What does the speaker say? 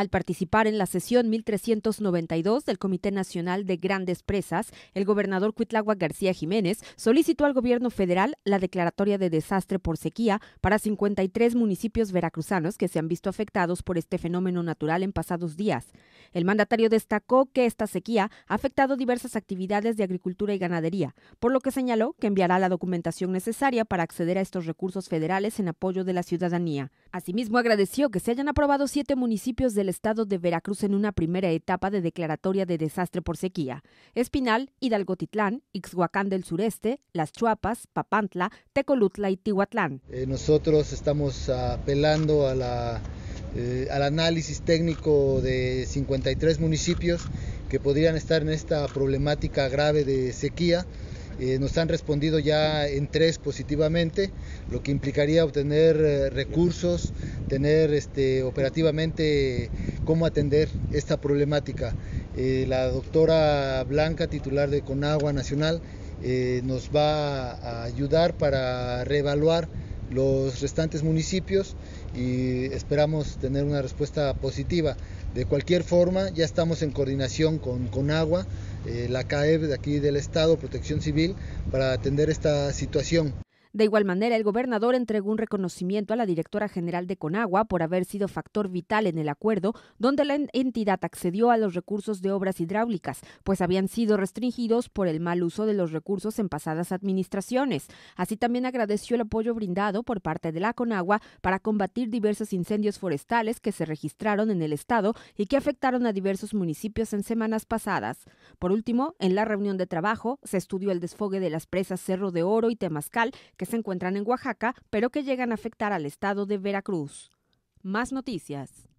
Al participar en la sesión 1392 del Comité Nacional de Grandes Presas, el gobernador Cuitlagua García Jiménez solicitó al gobierno federal la declaratoria de desastre por sequía para 53 municipios veracruzanos que se han visto afectados por este fenómeno natural en pasados días. El mandatario destacó que esta sequía ha afectado diversas actividades de agricultura y ganadería, por lo que señaló que enviará la documentación necesaria para acceder a estos recursos federales en apoyo de la ciudadanía. Asimismo, agradeció que se hayan aprobado siete municipios del estado de Veracruz en una primera etapa de declaratoria de desastre por sequía. Espinal, Titlán, Ixhuacán del sureste, Las Chuapas, Papantla, Tecolutla y Tihuatlán. Eh, nosotros estamos apelando eh, al análisis técnico de 53 municipios que podrían estar en esta problemática grave de sequía. Eh, nos han respondido ya en tres positivamente, lo que implicaría obtener recursos tener este, operativamente cómo atender esta problemática. Eh, la doctora Blanca, titular de Conagua Nacional, eh, nos va a ayudar para reevaluar los restantes municipios y esperamos tener una respuesta positiva. De cualquier forma, ya estamos en coordinación con Conagua, eh, la CAEB de aquí del Estado, Protección Civil, para atender esta situación. De igual manera, el gobernador entregó un reconocimiento a la directora general de Conagua por haber sido factor vital en el acuerdo, donde la entidad accedió a los recursos de obras hidráulicas, pues habían sido restringidos por el mal uso de los recursos en pasadas administraciones. Así también agradeció el apoyo brindado por parte de la Conagua para combatir diversos incendios forestales que se registraron en el estado y que afectaron a diversos municipios en semanas pasadas. Por último, en la reunión de trabajo se estudió el desfogue de las presas Cerro de Oro y Temascal que se encuentran en Oaxaca, pero que llegan a afectar al estado de Veracruz. Más noticias.